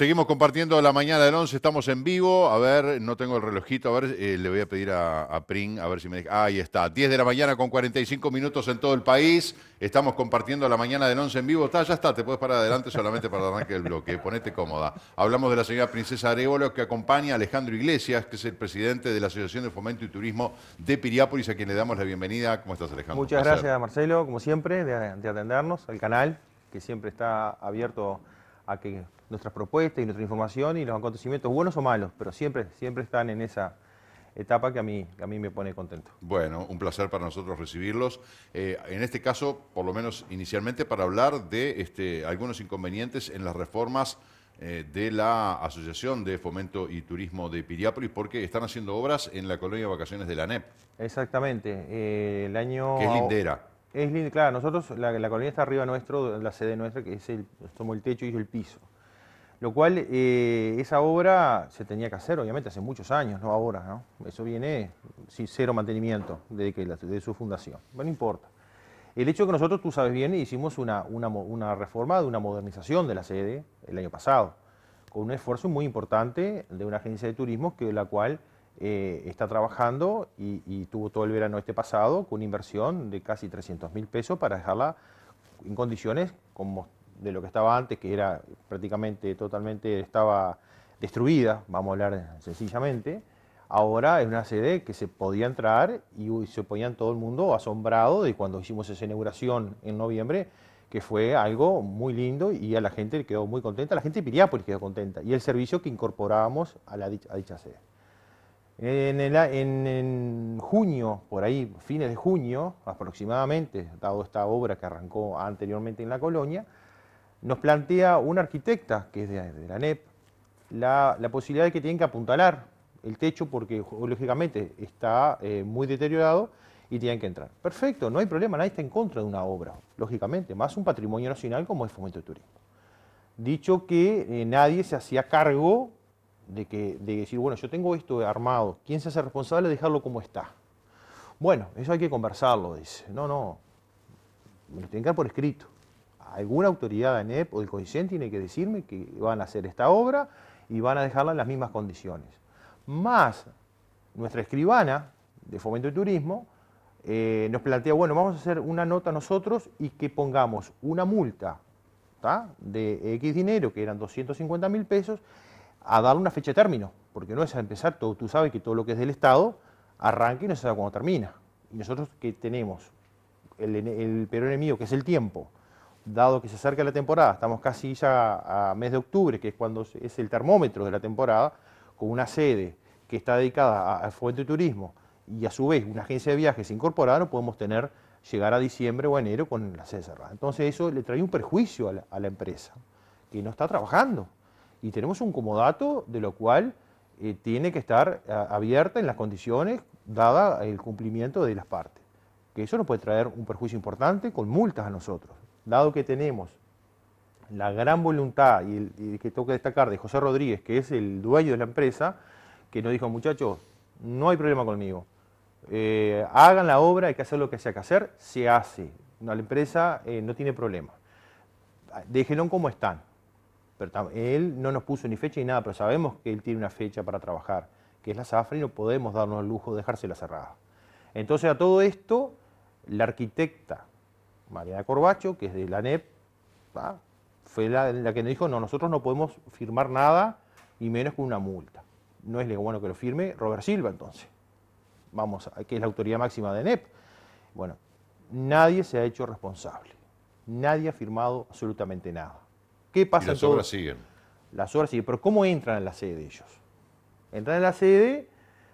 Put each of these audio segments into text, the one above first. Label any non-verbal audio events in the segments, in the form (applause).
Seguimos compartiendo la mañana del 11, estamos en vivo. A ver, no tengo el relojito, a ver, eh, le voy a pedir a, Pring, a ver si me deja. Ahí está, 10 de la mañana con 45 minutos en todo el país. Estamos compartiendo la mañana del 11 en vivo. Está, ya está, te puedes parar adelante solamente para el arranque del bloque. Ponete cómoda. Hablamos de la señora Princesa Arevolo que acompaña a Alejandro Iglesias, que es el presidente de la Asociación de Fomento y Turismo de Piriápolis, a quien le damos la bienvenida. ¿Cómo estás, Alejandro? Muchas gracias, Marcelo, como siempre, de atendernos, al canal, que siempre está abierto a que nuestras propuestas y nuestra información y los acontecimientos buenos o malos, pero siempre, siempre están en esa etapa que a mí, a mí me pone contento. Bueno, un placer para nosotros recibirlos. Eh, en este caso, por lo menos inicialmente, para hablar de este, algunos inconvenientes en las reformas eh, de la Asociación de Fomento y Turismo de Piriápolis, porque están haciendo obras en la colonia de vacaciones de la NEP. Exactamente. Eh, el año... Que es lindera. Es lindera, claro, nosotros, la, colonia está arriba nuestro, la sede nuestra, que es el, tomó el techo y el piso. Lo cual, eh, esa obra se tenía que hacer, obviamente, hace muchos años, no ahora, Eso viene sin cero mantenimiento desde, que de su fundación. no importa. El hecho que nosotros, tú sabes bien, hicimos una, una, reforma de una modernización de la sede el año pasado, con un esfuerzo muy importante de una agencia de turismo que la cual eh, está trabajando y, y, tuvo todo el verano este pasado con una inversión de casi 300 mil pesos para dejarla en condiciones como de lo que estaba antes, que era prácticamente totalmente, estaba destruida, vamos a hablar sencillamente. Ahora es una sede que se podía entrar y se ponían todo el mundo asombrado de cuando hicimos esa inauguración en noviembre, que fue algo muy lindo y a la gente quedó muy contenta, la gente de Piriápolis quedó contenta y el servicio que incorporábamos a, la, dicha sede. en, en, junio, por ahí, fines de junio aproximadamente, dado esta obra que arrancó anteriormente en la colonia, nos plantea una arquitecta, que es de, la NEP, la, posibilidad de que tienen que apuntalar el techo porque lógicamente está eh, muy deteriorado y tienen que entrar. Perfecto, no hay problema, nadie está en contra de una obra, lógicamente, más un patrimonio nacional como es Fomento de Turismo. Dicho que eh, nadie se hacía cargo de, que, decir, bueno, yo tengo esto armado, ¿quién se hace responsable de dejarlo como está? Bueno, eso hay que conversarlo, dice. No, no, me lo tienen que dar por escrito alguna autoridad de ANEP o del COICEN tiene que decirme que van a hacer esta obra y van a dejarla en las mismas condiciones. Más nuestra escribana de Fomento y Turismo eh, nos plantea, bueno, vamos a hacer una nota nosotros y que pongamos una multa de X dinero, que eran 250 mil pesos, a darle una fecha de término, porque no es a empezar, tú sabes que todo lo que es del Estado arranca y no se sabe cuándo termina. Y nosotros que tenemos el, e, el peor enemigo, que es el tiempo, dado que se acerca la temporada, estamos casi ya a mes de octubre, que es cuando es el termómetro de la temporada, con una sede que está dedicada al Fuente de Turismo y a su vez una agencia de viajes incorporada, no podemos tener, llegar a diciembre o enero con la sede cerrada. Entonces eso le trae un perjuicio a la, empresa, que no está trabajando. Y tenemos un comodato de lo cual eh, tiene que estar abierta en las condiciones dada el cumplimiento de las partes. Que eso nos puede traer un perjuicio importante con multas a nosotros dado que tenemos la gran voluntad y, que tengo que destacar de José Rodríguez, que es el dueño de la empresa, que nos dijo, muchachos, no hay problema conmigo. Eh, hagan la obra, hay que hacer lo que sea que hacer, se hace. la empresa eh, no tiene problema. Déjenlo como están. Pero él no nos puso ni fecha ni nada, pero sabemos que él tiene una fecha para trabajar, que es la zafra, y no podemos darnos el lujo de dejársela cerrada. Entonces, a todo esto, la arquitecta Mariana Corbacho, que es de la NEP, ah, fue la, que nos dijo, no, nosotros no podemos firmar nada y menos con una multa. No es bueno que lo firme Robert Silva entonces. Vamos, que es la autoridad máxima de ANEP. Bueno, nadie se ha hecho responsable. Nadie ha firmado absolutamente nada. ¿Qué pasa? Y las obras siguen. Las obras siguen, pero ¿cómo entran en la sede de ellos? Entran en la sede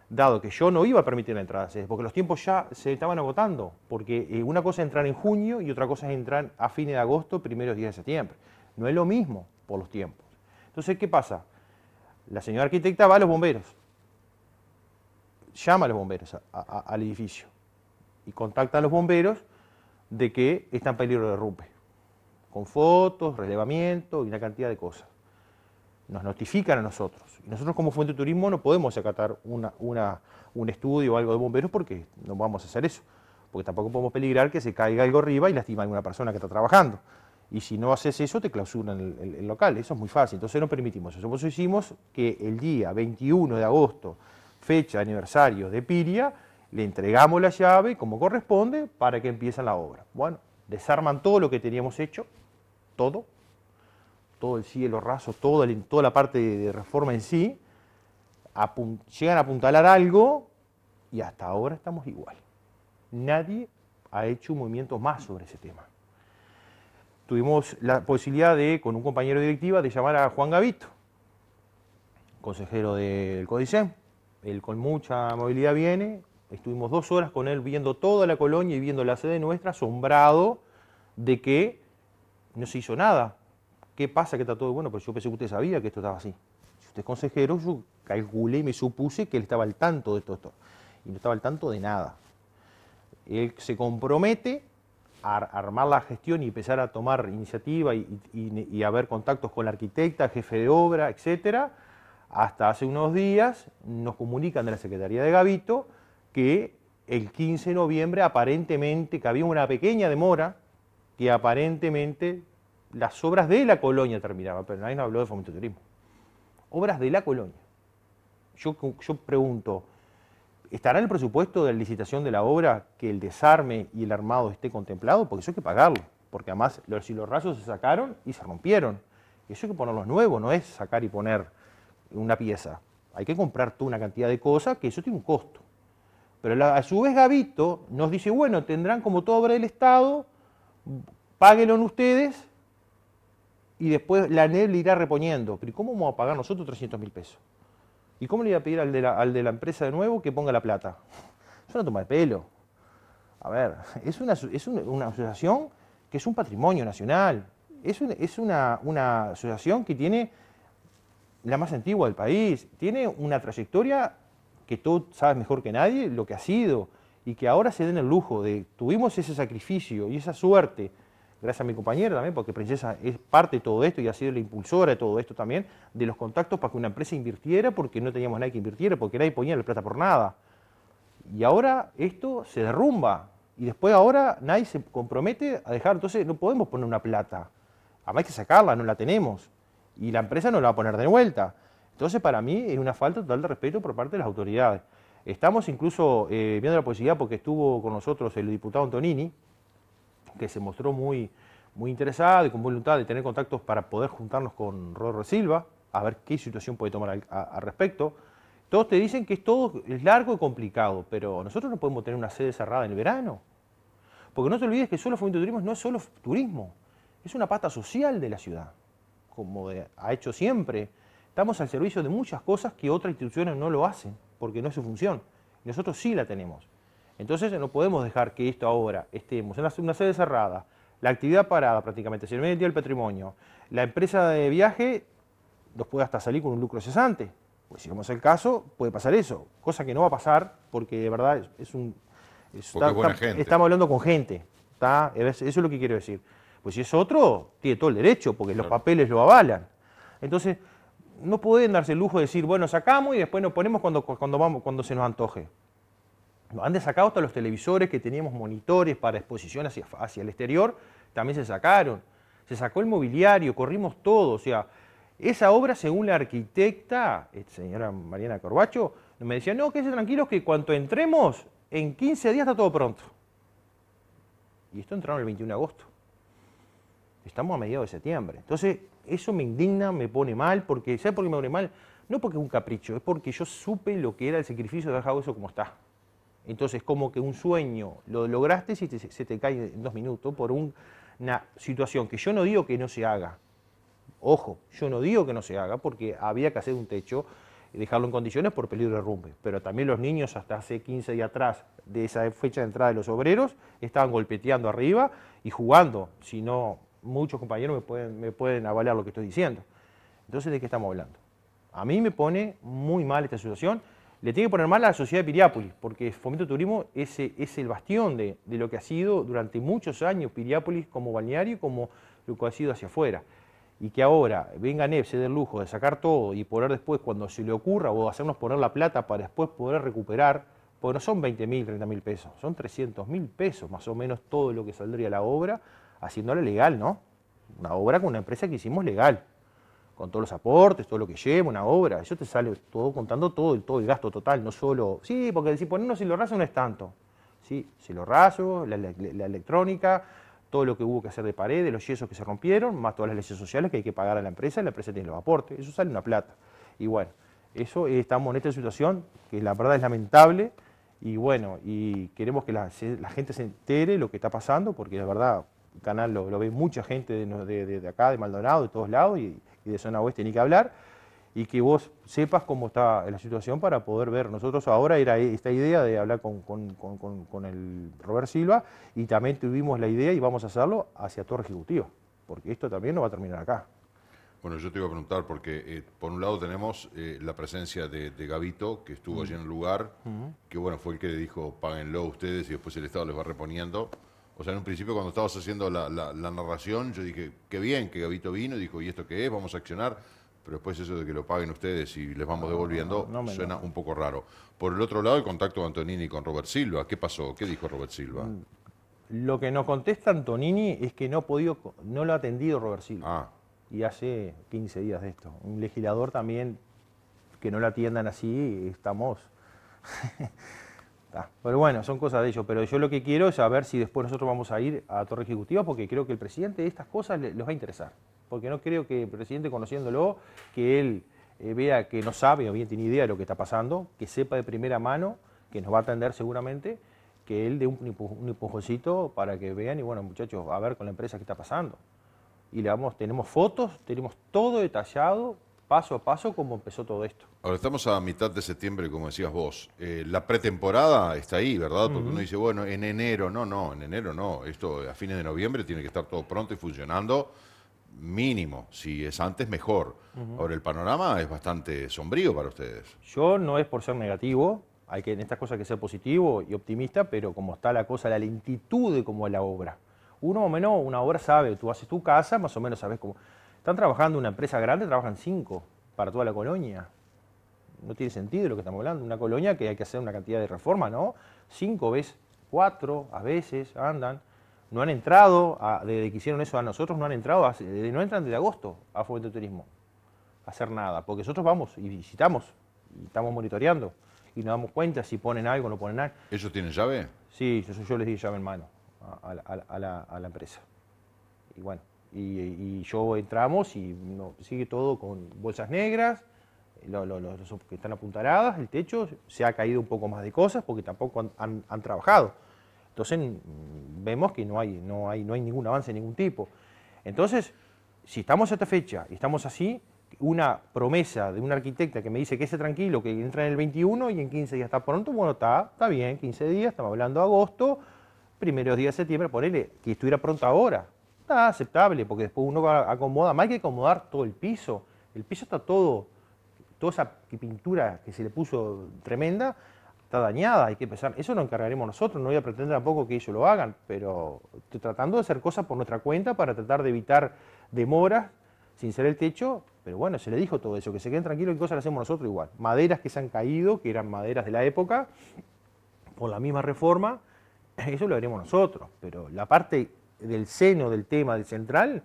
dado que yo no iba a permitir la entrada, porque los tiempos ya se estaban agotando, porque eh, una cosa es entrar en junio y otra cosa es entrar a fines de agosto, primeros días de septiembre. No es lo mismo por los tiempos. Entonces, ¿qué pasa? La señora arquitecta va a los bomberos, llama a los bomberos al edificio y contacta a los bomberos de que está en peligro de derrumbe, con fotos, relevamiento y una cantidad de cosas nos notifican a nosotros. Y nosotros como Fuente de Turismo no podemos acatar un estudio o algo de bomberos porque no vamos a hacer eso, porque tampoco podemos peligrar que se caiga algo arriba y lastima a alguna persona que está trabajando. Y si no haces eso, te clausuran el, local, eso es muy fácil, entonces no permitimos eso. Por eso hicimos que el día 21 de agosto, fecha de aniversario de Piria, le entregamos la llave como corresponde para que empiece la obra. Bueno, desarman todo lo que teníamos hecho, todo, todo el cielo raso, todo toda la parte de reforma en sí, llegan a apuntalar algo y hasta ahora estamos igual. Nadie ha hecho un movimiento más sobre ese tema. Tuvimos la posibilidad de, con un compañero de directiva, de llamar a Juan Gavito, consejero del Códice. Él con mucha movilidad viene, estuvimos dos horas con él viendo toda la colonia y viendo la sede nuestra, asombrado de que no se hizo nada. ¿Qué pasa que está todo bueno? Pero yo pensé que usted sabía que esto estaba así. Si usted es consejero, yo calculé, y me supuse que él estaba al tanto de todo esto. Y no estaba al tanto de nada. Él se compromete a armar la gestión y empezar a tomar iniciativa y, a y, haber contactos con la arquitecta, jefe de obra, etcétera, hasta hace unos días nos comunican de la Secretaría de Gavito que el 15 de noviembre aparentemente, que había una pequeña demora, que aparentemente las obras de la colonia terminaban pero nadie habló de fomento turismo. Obras de la colonia. Yo, yo pregunto, ¿estará en el presupuesto de la licitación de la obra que el desarme y el armado esté contemplado? Porque eso hay que pagarlo, porque además los rayos se sacaron y se rompieron. Eso hay que ponerlos nuevos, no es sacar y poner una pieza. Hay que comprar toda una cantidad de cosas que eso tiene un costo. Pero a su vez Gavito nos dice, bueno, tendrán como toda obra del Estado, páguenlo en ustedes y después la ANEL le irá reponiendo. Pero ¿cómo vamos a pagar nosotros 300 mil pesos? ¿Y cómo le voy a pedir al de, la, empresa de nuevo que ponga la plata? Es una toma de pelo. A ver, es una, asociación que es un patrimonio nacional. Es, una, una asociación que tiene la más antigua del país. Tiene una trayectoria que tú sabes mejor que nadie lo que ha sido y que ahora se den el lujo de tuvimos ese sacrificio y esa suerte gracias a mi compañera también, porque Princesa es parte de todo esto y ha sido la impulsora de todo esto también, de los contactos para que una empresa invirtiera, porque no teníamos nadie que invirtiera, porque nadie ponía la plata por nada. Y ahora esto se derrumba. Y después ahora nadie se compromete a dejar, entonces no podemos poner una plata. Además hay que sacarla, no la tenemos. Y la empresa no la va a poner de vuelta. Entonces para mí es una falta total de respeto por parte de las autoridades. Estamos incluso eh, viendo la posibilidad, porque estuvo con nosotros el diputado Antonini, que se mostró muy, muy interesada y con voluntad de tener contactos para poder juntarnos con Rodro Silva, a ver qué situación puede tomar al, respecto. Todos te dicen que es todo es largo y complicado, pero nosotros no podemos tener una sede cerrada en el verano. Porque no te olvides que solo Fomento Turismo no es solo turismo, es una pata social de la ciudad, como ha hecho siempre. Estamos al servicio de muchas cosas que otras instituciones no lo hacen, porque no es su función. Nosotros sí la tenemos. Entonces no podemos dejar que esto ahora estemos en una, sede cerrada, la actividad parada prácticamente, si el medio el patrimonio, la empresa de viaje nos puede hasta salir con un lucro cesante. Pues si vamos el caso, puede pasar eso, cosa que no va a pasar porque de verdad es, un... Estamos hablando con gente, eso es lo que quiero decir. Pues si es otro, tiene todo el derecho porque los papeles lo avalan. Entonces, no pueden darse el lujo de decir, bueno, sacamos y después nos ponemos cuando, cuando, vamos, cuando se nos antoje han desacado hasta los televisores que teníamos monitores para exposición hacia, el exterior, también se sacaron. Se sacó el mobiliario, corrimos todo. O sea, esa obra, según la arquitecta, eh, señora Mariana Corbacho, me decía, no, se tranquilos que cuando entremos, en 15 días está todo pronto. Y esto entraron el 21 de agosto. Estamos a mediados de septiembre. Entonces, eso me indigna, me pone mal, porque, ¿sabe por qué me pone mal? No porque es un capricho, es porque yo supe lo que era el sacrificio de dejar eso como está. Entonces, como que un sueño lo lograste si se te cae en dos minutos por una situación que yo no digo que no se haga. Ojo, yo no digo que no se haga porque había que hacer un techo y dejarlo en condiciones por peligro de derrumbe. Pero también los niños hasta hace 15 días atrás de esa fecha de entrada de los obreros estaban golpeteando arriba y jugando. Si no, muchos compañeros me pueden, me pueden avalar lo que estoy diciendo. Entonces, ¿de qué estamos hablando? A mí me pone muy mal esta situación le tiene que poner mal a la sociedad de Piriápolis, porque Fomento Turismo es, es el bastión de, lo que ha sido durante muchos años Piriápolis como balneario, y como lo que ha sido hacia afuera. Y que ahora venga NEP, se dé lujo de sacar todo y poner después, cuando se le ocurra, o hacernos poner la plata para después poder recuperar, pues no son 20 mil, 30 mil pesos, son 300 mil pesos más o menos todo lo que saldría la obra, haciéndola legal, ¿no? Una obra con una empresa que hicimos legal con todos los aportes, todo lo que lleva, una obra. Eso te sale todo contando todo, el, todo el gasto total, no solo. Sí, porque si ponernos lo raso no es tanto. Sí, lo raso, la, electrónica, todo lo que hubo que hacer de paredes, los yesos que se rompieron, más todas las leyes sociales que hay que pagar a la empresa, la empresa tiene los aportes. Eso sale una plata. Y bueno, eso eh, estamos en esta situación que la verdad es lamentable y bueno, y queremos que la, gente se entere lo que está pasando porque la verdad el canal lo, ve mucha gente de, de acá, de Maldonado, de todos lados y y de zona oeste ni que hablar, y que vos sepas cómo está la situación para poder ver. Nosotros ahora era e, esta idea de hablar con, el Robert Silva y también tuvimos la idea y vamos a hacerlo hacia Torre Ejecutiva, porque esto también no va a terminar acá. Bueno, yo te iba a preguntar, porque eh, por un lado tenemos eh, la presencia de, Gavito, que estuvo allí en el lugar, que bueno, fue el que le dijo, páguenlo ustedes y después el Estado les va reponiendo. O sea, en un principio cuando estabas haciendo la, narración, yo dije, qué bien que Gabito vino, y dijo, ¿y esto qué es? Vamos a accionar. Pero después eso de que lo paguen ustedes y les vamos devolviendo suena un poco raro. Por el otro lado, el contacto de Antonini con Robert Silva. ¿Qué pasó? ¿Qué dijo Robert Silva? Mm, lo que nos contesta Antonini es que no, podido, no lo ha atendido Robert Silva. Ah. Y hace 15 días de esto. Un legislador también que no lo atiendan así, estamos... Pero bueno, son cosas de ellos. Pero yo lo que quiero es saber si después nosotros vamos a ir a Torre Ejecutiva, porque creo que el presidente estas cosas les va a interesar. Porque no creo que el presidente, conociéndolo, que él eh, vea que no sabe o bien tiene idea de lo que está pasando, que sepa de primera mano, que nos va a atender seguramente, que él dé un, un empujoncito para que vean y bueno, muchachos, a ver con la empresa qué está pasando. Y le vamos, tenemos fotos, tenemos todo detallado paso a paso cómo empezó todo esto. Ahora estamos a mitad de septiembre, como decías vos. Eh, la pretemporada está ahí, ¿verdad? Porque uno dice, bueno, en enero, no, no, en enero no. Esto a fines de noviembre tiene que estar todo pronto y funcionando mínimo. Si es antes, mejor. Ahora, el panorama es bastante sombrío para ustedes. Yo no es por ser negativo, hay que en estas cosas que ser positivo y optimista, pero como está la cosa, la lentitud de cómo es la obra. Uno o menos una obra sabe, tú haces tu casa, más o menos sabes cómo... Están trabajando una empresa grande, trabajan cinco para toda la colonia. No tiene sentido lo que estamos hablando. Una colonia que hay que hacer una cantidad de reformas, ¿no? Cinco veces, cuatro a veces andan. No han entrado, desde que hicieron eso a nosotros, no han entrado, no entran desde agosto a Fomento Turismo a hacer nada. Porque nosotros vamos y visitamos y estamos monitoreando y nos damos cuenta si ponen algo o no ponen nada. ¿Ellos tienen llave? Sí, yo, les di llave en mano a, la, la, empresa. Y bueno, y, yo entramos y sigue todo con bolsas negras, los, que están apuntaradas, el techo, se ha caído un poco más de cosas porque tampoco han, trabajado. Entonces mm, vemos que no hay, no, hay, no hay ningún avance de ningún tipo. Entonces, si estamos a esta fecha y estamos así, una promesa de un arquitecta que me dice que esté tranquilo, que entra en el 21 y en 15 días está pronto, bueno, está, está bien, 15 días, estamos hablando de agosto, primeros días de septiembre, ponele que estuviera pronto ahora, está aceptable, porque después uno acomoda, más que acomodar todo el piso, el piso está todo, toda esa pintura que se le puso tremenda, está dañada, hay que pensar, eso lo encargaremos nosotros, no voy a pretender tampoco que ellos lo hagan, pero tratando de hacer cosas por nuestra cuenta para tratar de evitar demoras sin ser el techo, pero bueno, se le dijo todo eso, que se queden tranquilos y cosas las hacemos nosotros igual. Maderas que se han caído, que eran maderas de la época, por la misma reforma, eso lo haremos nosotros, pero la parte del seno del tema del central,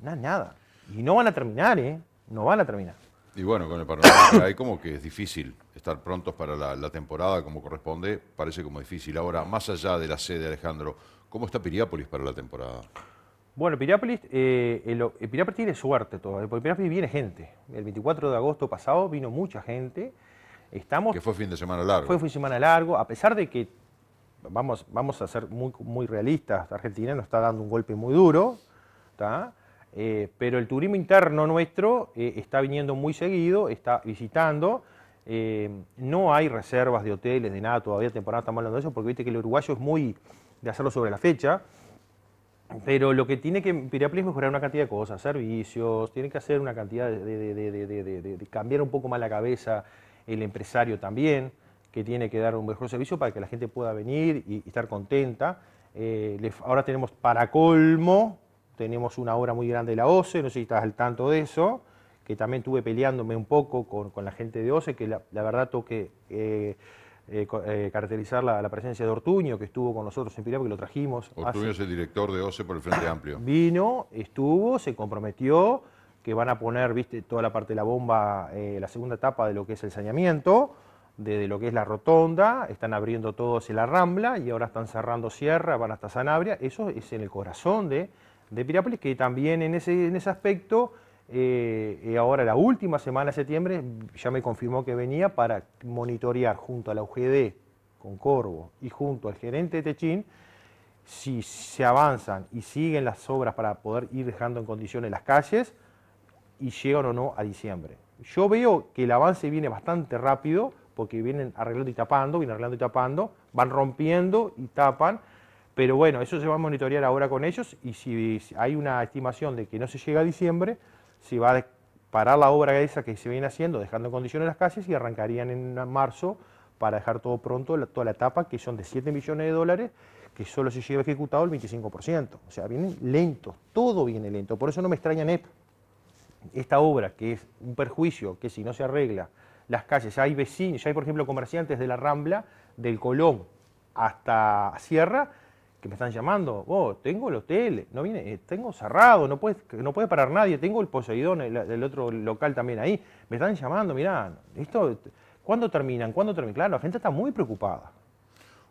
nada, nada. Y no van a terminar, ¿eh? No van a terminar. Y bueno, con el panorama hay como que es difícil estar prontos para la, temporada como corresponde, parece como difícil. Ahora, más allá de la sede, Alejandro, ¿cómo está Piriápolis para la temporada? Bueno, Piriápolis, eh, el, eh, tiene suerte todavía, porque Piriápolis viene gente. El 24 de agosto pasado vino mucha gente. Estamos, que fue fin de semana largo. Fue fin de semana largo, a pesar de que vamos, a ser muy, muy realistas, Argentina nos está dando un golpe muy duro, eh, pero el turismo interno nuestro eh, está viniendo muy seguido, está visitando. Eh, no hay reservas de hoteles, de nada, todavía temporada estamos hablando de eso, porque viste que el uruguayo es muy de hacerlo sobre la fecha. Pero lo que tiene que Piriápolis es mejorar una cantidad de cosas, servicios, tiene que hacer una cantidad de cambiar un poco más la cabeza el empresario también que tiene que dar un mejor servicio para que la gente pueda venir y, estar contenta. Eh, ahora tenemos para colmo, tenemos una obra muy grande de la OCE, no sé si estás al tanto de eso, que también tuve peleándome un poco con, la gente de OCE, que la, verdad toque eh, eh, eh, caracterizar la, presencia de Ortuño, que estuvo con nosotros en Pirámide, porque lo trajimos. Ortuño es el director de OCE por el Frente Amplio. Vino, estuvo, se comprometió, que van a poner, viste, toda la parte de la bomba, la segunda etapa de lo que es el saneamiento de, lo que es la rotonda, están abriendo todo hacia la Rambla y ahora están cerrando Sierra, van hasta Sanabria. Eso es en el corazón de, de Pirápolis, que también en ese, aspecto, eh, eh, ahora la última semana de septiembre, ya me confirmó que venía para monitorear junto a la UGD con Corvo y junto al gerente de Techín, si se avanzan y siguen las obras para poder ir dejando en condiciones las calles y llegan o no a diciembre. Yo veo que el avance viene bastante rápido, porque vienen arreglando y tapando, vienen arreglando y tapando, van rompiendo y tapan. Pero bueno, eso se va a monitorear ahora con ellos y si hay una estimación de que no se llega a diciembre, se va a parar la obra esa que se viene haciendo, dejando en condiciones las casas y arrancarían en marzo para dejar todo pronto, toda la etapa, que son de 7 millones de dólares, que solo se lleva ejecutado el 25%. O sea, vienen lentos, todo viene lento. Por eso no me extraña NEP. Esta obra, que es un perjuicio, que si no se arregla, las calles. Ya hay vecinos, ya hay, por ejemplo, comerciantes de la Rambla, del Colón hasta Sierra, que me están llamando, oh, tengo el hotel, no viene, eh, tengo cerrado, no puede, no puede parar nadie, tengo el Poseidón, del otro local también ahí, me están llamando, mirá, ¿cuándo terminan? ¿Cuándo terminan? Claro, la gente está muy preocupada.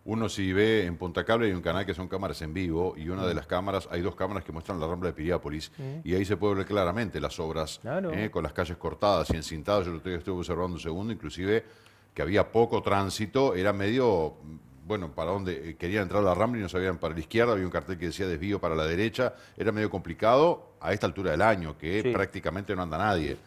Uno si ve en Punta Cable hay un canal que son cámaras en vivo y una de mm. las cámaras, hay dos cámaras que muestran la Rambla de Piriápolis y ahí se puede ver claramente las obras eh, con las calles cortadas y encintadas. Yo lo estoy observando un segundo, inclusive que había poco tránsito, era medio, mm, bueno, para donde eh, querían entrar la Rambla y no sabían para la izquierda, había un cartel que decía desvío para la derecha, era medio complicado a esta altura del año, que prácticamente no anda nadie.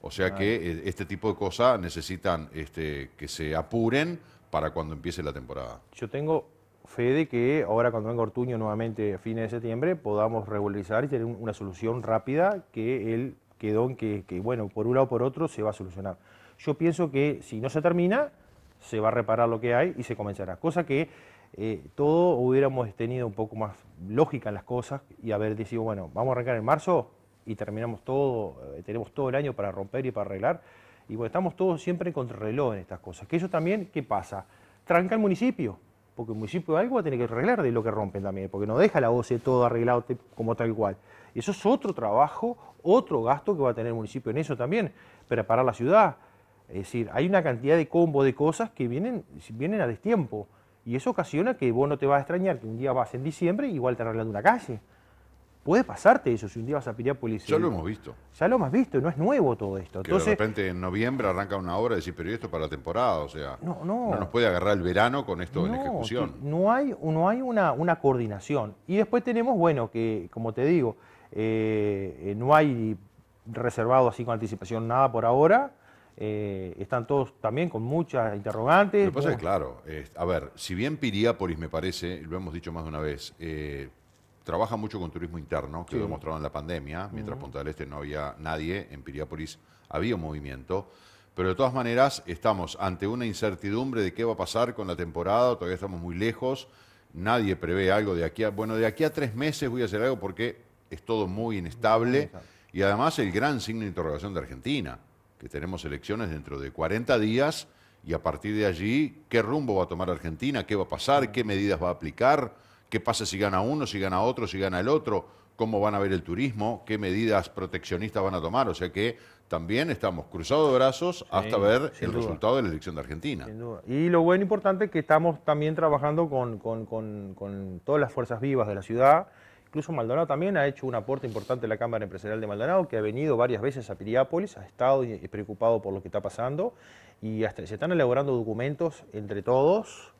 o sea que eh, este tipo de cosas necesitan este, que se apuren para cuando empiece la temporada. Yo tengo fe de que ahora cuando venga Ortuño nuevamente a fines de septiembre podamos regularizar y tener una solución rápida que él quedó en que, bueno, por un lado o por otro se va a solucionar. Yo pienso que si no se termina, se va a reparar lo que hay y se comenzará. Cosa que eh, todo hubiéramos tenido un poco más lógica en las cosas y haber decidido, bueno, vamos a arrancar en marzo y terminamos todo, eh, tenemos todo el año para romper y para arreglar y bueno, estamos todos siempre en contrarreloj en estas cosas. Que eso también, ¿qué pasa? Tranca el municipio, porque el municipio de algo va a tener que arreglar de lo que rompen también, porque no deja la OCE todo arreglado como tal cual. Y eso es otro trabajo, otro gasto que va a tener el municipio en eso también, preparar la ciudad. Es decir, hay una cantidad de combo de cosas que vienen, vienen a destiempo. Y eso ocasiona que vos no te vas a extrañar que un día vas en diciembre y igual te arreglando una calle puede pasarte eso si un día vas a Piriápolis. Ya lo hemos visto. Ya lo hemos visto, no es nuevo todo esto. Que de repente en noviembre arranca una obra y decís, pero esto para la temporada, o sea, no, no, nos puede agarrar el verano con esto en ejecución. No hay, no hay una, una, coordinación. Y después tenemos, bueno, que como te digo, eh, eh, no hay reservado así con anticipación nada por ahora. Eh, están todos también con muchas interrogantes. Lo que pasa es, claro, a ver, si bien Piriápolis me parece, lo hemos dicho más de una vez, trabaja mucho con turismo interno, que lo demostraron en la pandemia, mientras uh Punta del Este no había nadie, en Piriápolis había un movimiento. Pero de todas maneras estamos ante una incertidumbre de qué va a pasar con la temporada, todavía estamos muy lejos, nadie prevé algo de aquí a, bueno, de aquí a tres meses voy a hacer algo porque es todo muy inestable y además el gran signo de interrogación de Argentina, que tenemos elecciones dentro de 40 días y a partir de allí, ¿qué rumbo va a tomar Argentina? ¿Qué va a pasar? ¿Qué medidas va a aplicar? ¿Qué pasa si gana uno, si gana otro, si gana el otro? ¿Cómo van a ver el turismo? ¿Qué medidas proteccionistas van a tomar? O sea que también estamos cruzados de brazos hasta ver el resultado de la elección de Argentina. Y lo bueno importante es que estamos también trabajando con, todas las fuerzas vivas de la ciudad. Incluso Maldonado también ha hecho un aporte importante a la Cámara Empresarial de Maldonado, que ha venido varias veces a Piriápolis, ha estado preocupado por lo que está pasando y hasta se están elaborando documentos entre todos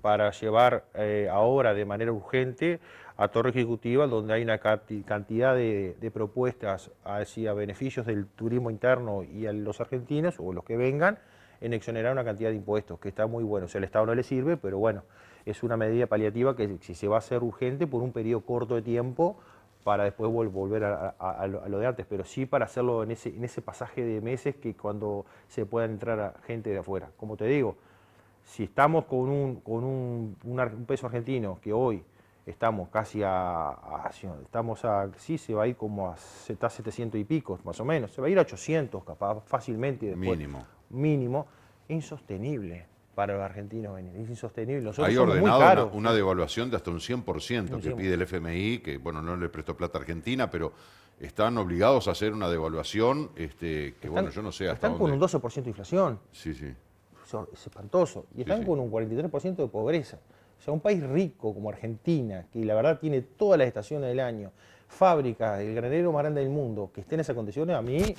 para llevar eh, ahora de manera urgente a Torre Ejecutiva, donde hay una cantidad de, propuestas hacia beneficios del turismo interno y a los argentinos o los que vengan, en exonerar una cantidad de impuestos, que está muy bueno. O sea, el Estado no le sirve, pero bueno, es una medida paliativa que si se va a hacer urgente por un periodo corto de tiempo para después volver a, lo de antes, pero sí para hacerlo en ese, en ese pasaje de meses que cuando se pueda entrar a gente de afuera. Como te digo, si estamos con un, con un, peso argentino que hoy estamos casi a, estamos a, sí, se va a ir como a, 700 y pico, más o menos, se va a ir a 800 capaz, fácilmente. mínimo. Mínimo, insostenible para los argentinos es insostenible. Hay ordenado una, devaluación de hasta un 100%, que pide el FMI, que bueno, no le prestó plata a Argentina, pero están obligados a hacer una devaluación, este, que bueno, yo no sé hasta Están con un 12% de inflación. Sí, sí es espantoso. Y están con un 43% de pobreza. O sea, un país rico como Argentina, que la verdad tiene todas las estaciones del año, fábricas, el granero más grande del mundo, que esté en esas condiciones, a mí...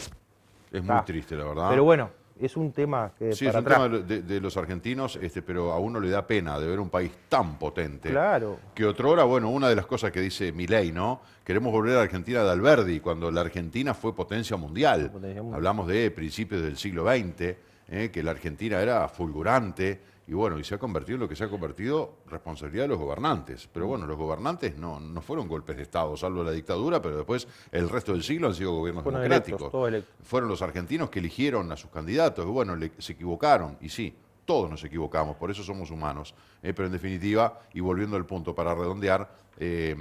Es muy triste, la verdad. Pero bueno, es un tema que sí, es un tema de, los argentinos, este, pero a uno le da pena de ver un país tan potente. Claro. Que otrora, bueno, una de las cosas que dice Milei, ¿no? Queremos volver a Argentina de Alberdi, cuando la Argentina fue potencia mundial. Potencia mundial. Hablamos de principios del siglo XX. ¿eh? que la Argentina era fulgurante, y bueno, y se ha convertido en lo que se ha convertido responsabilidad de los gobernantes. Pero bueno, los gobernantes no, no fueron golpes de Estado, salvo la dictadura, pero después el resto del siglo han sido gobiernos democráticos. fueron los argentinos que eligieron a sus candidatos, y bueno, se equivocaron, y sí, todos nos equivocamos, por eso somos humanos. ¿eh? pero en definitiva, y volviendo al punto para redondear, eh,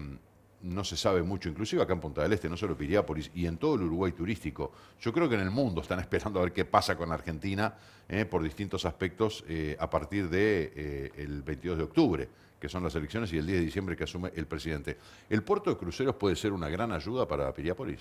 no se sabe mucho, inclusive acá en Punta del Este, no solo Piriápolis, y en todo el Uruguay turístico. Yo creo que en el mundo están (laughs) esperando a ver qué pasa con Argentina eh, por distintos aspectos eh, a partir del de, eh, el 22 de octubre, que son las elecciones, y el 10 de diciembre que asume el presidente. ¿El puerto de cruceros puede ser una gran ayuda para Piriápolis?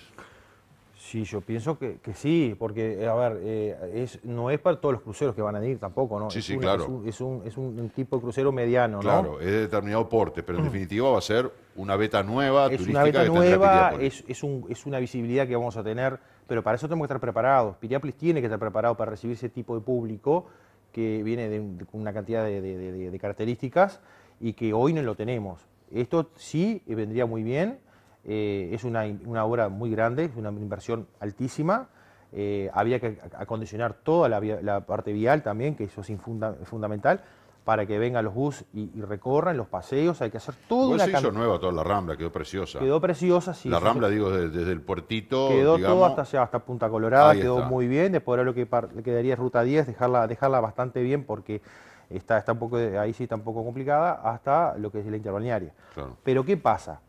Sí, yo pienso que, que sí, porque, eh, a ver, eh, es, no es para todos los cruceros que van a ir tampoco, ¿no? Sí, sí, claro. Es un, es, un, tipo de crucero mediano, ¿no? Claro, es de determinado porte, pero en mm. definitiva va a ser una beta nueva, es turística. Una beta nueva, es, es, un, es una visibilidad que vamos a tener, pero para eso tenemos que estar preparados. Piriápolis tiene que estar preparado para recibir ese tipo de público que viene de, una cantidad de, de, de características y que hoy no lo tenemos. Esto sí eh, vendría muy bien eh, es una, obra muy grande, es una inversión altísima. Eh, había que acondicionar toda la, parte vial también, que eso es fundamental, para que vengan los bus y, recorran los paseos. Hay que hacer todo una se nueva toda la rambla, quedó preciosa. Quedó preciosa, sí. La rambla, digo, desde, el puertito. Quedó todo hasta, Punta Colorada, quedó muy bien. Después ahora lo que quedaría es ruta 10, dejarla, dejarla bastante bien porque está, ahí sí está un poco complicada, hasta lo que es la interbalnearia. Pero ¿qué pasa?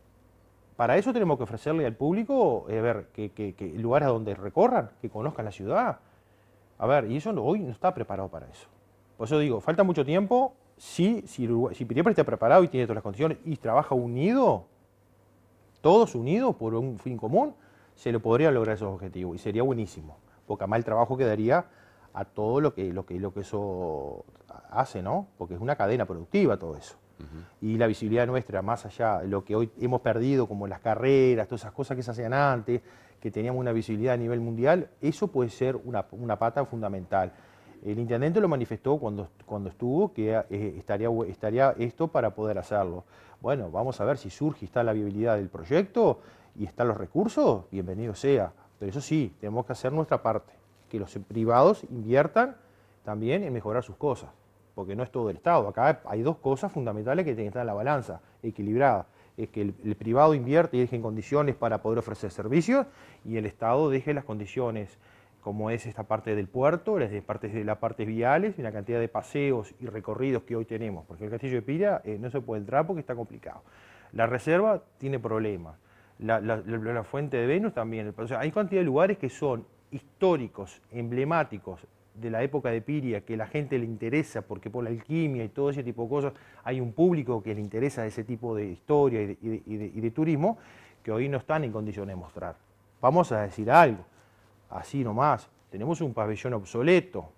Para eso tenemos que ofrecerle al público, eh, a ver, que, lugares donde recorran, que conozcan la ciudad. A ver, y eso hoy no está preparado para eso. Por eso digo, falta mucho tiempo. si, Uruguay, si está preparado y tiene todas las condiciones y trabaja unido, todos unidos por un fin común, se le podría lograr esos objetivos y sería buenísimo, porque además el trabajo quedaría a todo lo que, lo que, lo que eso hace, ¿no? Porque es una cadena productiva todo eso. Y la visibilidad nuestra, más allá de lo que hoy hemos perdido, como las carreras, todas esas cosas que se hacían antes, que teníamos una visibilidad a nivel mundial, eso puede ser una, pata fundamental. El intendente lo manifestó cuando, estuvo que eh, estaría, estaría esto para poder hacerlo. Bueno, vamos a ver si surge, y está la viabilidad del proyecto y están los recursos, bienvenido sea. Pero eso sí, tenemos que hacer nuestra parte, que los privados inviertan también en mejorar sus cosas porque no es todo el Estado. Acá hay dos cosas fundamentales que tienen que estar en la balanza, equilibrada. Es que el, privado invierte y deje en condiciones para poder ofrecer servicios y el Estado deje las condiciones como es esta parte del puerto, las partes de partes viales y la cantidad de paseos y recorridos que hoy tenemos, porque el Castillo de Pira eh, no se puede entrar porque está complicado. La reserva tiene problemas, la, fuente de Venus también, hay cantidad de lugares que son históricos, emblemáticos, de la época de Piria, que la gente le interesa, porque por la alquimia y todo ese tipo de cosas, hay un público que le interesa ese tipo de historia y de, turismo, que hoy no están en condiciones de mostrar. Vamos a decir algo, así nomás, tenemos un pabellón obsoleto,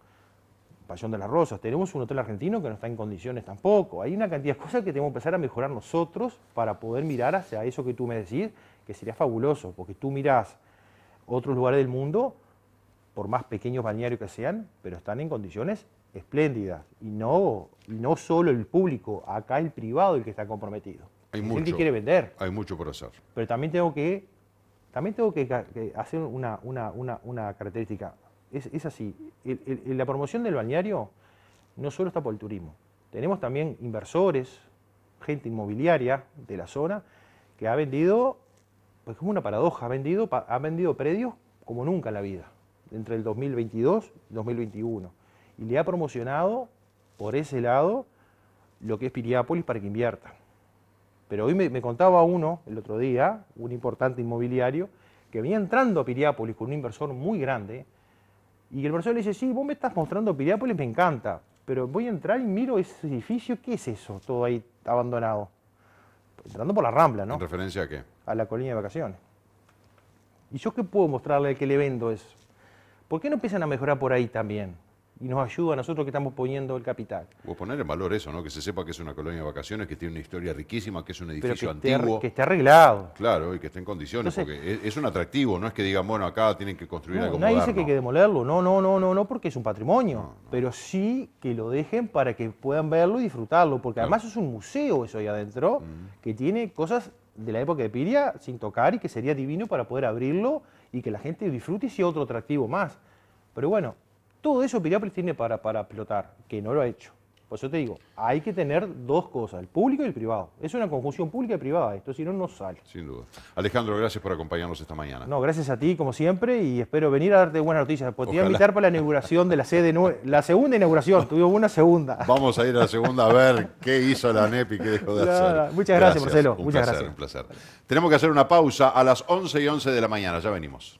Pabellón de las Rosas, tenemos un hotel argentino que no está en condiciones tampoco, hay una cantidad de cosas que tenemos que empezar a mejorar nosotros para poder mirar hacia eso que tú me decís, que sería fabuloso, porque tú mirás otros lugares del mundo por más pequeños balnearios que sean, pero están en condiciones espléndidas. Y no, no solo el público, acá el privado el que está comprometido. Hay mucho. quiere vender. Hay mucho por hacer. Pero también tengo que, también tengo que, hacer una, característica. Es, así, la promoción del balneario no solo está por el turismo. Tenemos también inversores, gente inmobiliaria de la zona, que ha vendido, pues como una paradoja, vendido, ha vendido predios como nunca en la vida entre el 2022 y 2021. Y le ha promocionado por ese lado lo que es Piriápolis para que invierta. Pero hoy me, contaba uno, el otro día, un importante inmobiliario, que venía entrando a Piriápolis con un inversor muy grande, y el inversor le dice, sí, vos me estás mostrando Piriápolis, me encanta, pero voy a entrar y miro ese edificio, ¿qué es eso? Todo ahí abandonado. Pues entrando por la Rambla, ¿no? ¿En referencia a qué? A la colina de vacaciones. ¿Y yo qué puedo mostrarle qué que le vendo eso? ¿Por qué no empiezan a mejorar por ahí también? Y nos ayuda a nosotros que estamos poniendo el capital. O poner en valor eso, ¿no? Que se sepa que es una colonia de vacaciones, que tiene una historia riquísima, que es un edificio antiguo. que esté arreglado. Claro, y que esté en condiciones, porque es, un atractivo, no es que digan, bueno, acá tienen que construir no, algo Nadie dice que hay que demolerlo, no, no, no, no, no, porque es un patrimonio. Pero sí que lo dejen para que puedan verlo y disfrutarlo, porque además es un museo eso ahí adentro, mm. que tiene cosas de la época de Piria sin tocar y que sería divino para poder abrirlo y que la gente disfrute y otro atractivo más. Pero bueno, todo eso Piriápolis tiene para, para explotar, que no lo ha hecho. Pues yo te digo, hay que tener dos cosas, el público y el privado. Es una conjunción pública y privada, esto si no, no sale. Sin duda. Alejandro, gracias por acompañarnos esta mañana. No, gracias a ti, como siempre, y espero venir a darte buenas noticias. Pues te a invitar para la inauguración de la sede, la segunda inauguración, tuvimos una segunda. Vamos a ir a la segunda a ver qué hizo la ANEP y qué dejó de hacer. muchas gracias, Marcelo. Un muchas placer, gracias. Un placer. Tenemos que hacer una pausa a las 11 y 11 de la mañana, ya venimos.